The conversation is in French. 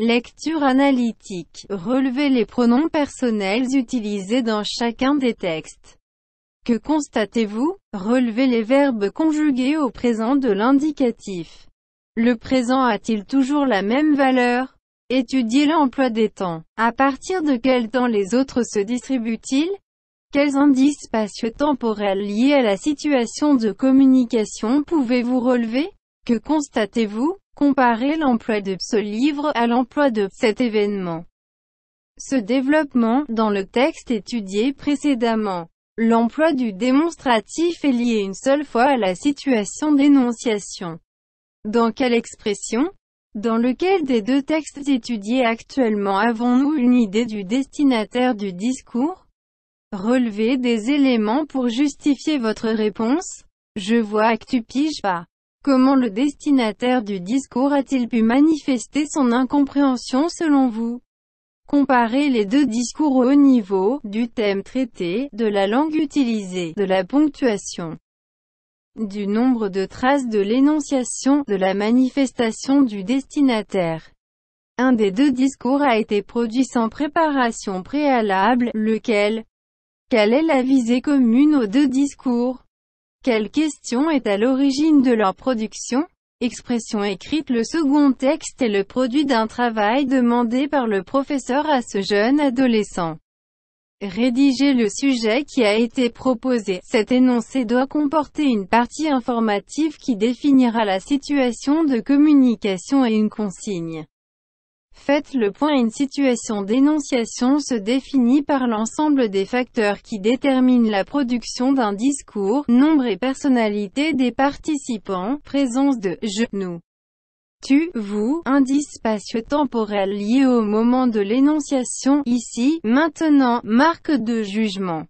Lecture analytique. Relevez les pronoms personnels utilisés dans chacun des textes. Que constatez-vous Relevez les verbes conjugués au présent de l'indicatif. Le présent a-t-il toujours la même valeur Étudiez l'emploi des temps. À partir de quel temps les autres se distribuent-ils Quels indices spatio-temporels liés à la situation de communication pouvez-vous relever que constatez-vous Comparez l'emploi de ce livre à l'emploi de cet événement. Ce développement, dans le texte étudié précédemment, l'emploi du démonstratif est lié une seule fois à la situation d'énonciation. Dans quelle expression Dans lequel des deux textes étudiés actuellement avons-nous une idée du destinataire du discours Relevez des éléments pour justifier votre réponse. Je vois que tu piges pas. Comment le destinataire du discours a-t-il pu manifester son incompréhension selon vous Comparez les deux discours au niveau, du thème traité, de la langue utilisée, de la ponctuation, du nombre de traces de l'énonciation, de la manifestation du destinataire. Un des deux discours a été produit sans préparation préalable, lequel Quelle est la visée commune aux deux discours quelle question est à l'origine de leur production Expression écrite Le second texte est le produit d'un travail demandé par le professeur à ce jeune adolescent. Rédiger le sujet qui a été proposé. Cet énoncé doit comporter une partie informative qui définira la situation de communication et une consigne. Faites le point une situation d'énonciation se définit par l'ensemble des facteurs qui déterminent la production d'un discours, nombre et personnalité des participants, présence de « je »,« nous ». Tu, vous, indice spatio-temporel lié au moment de l'énonciation, ici, maintenant, marque de jugement.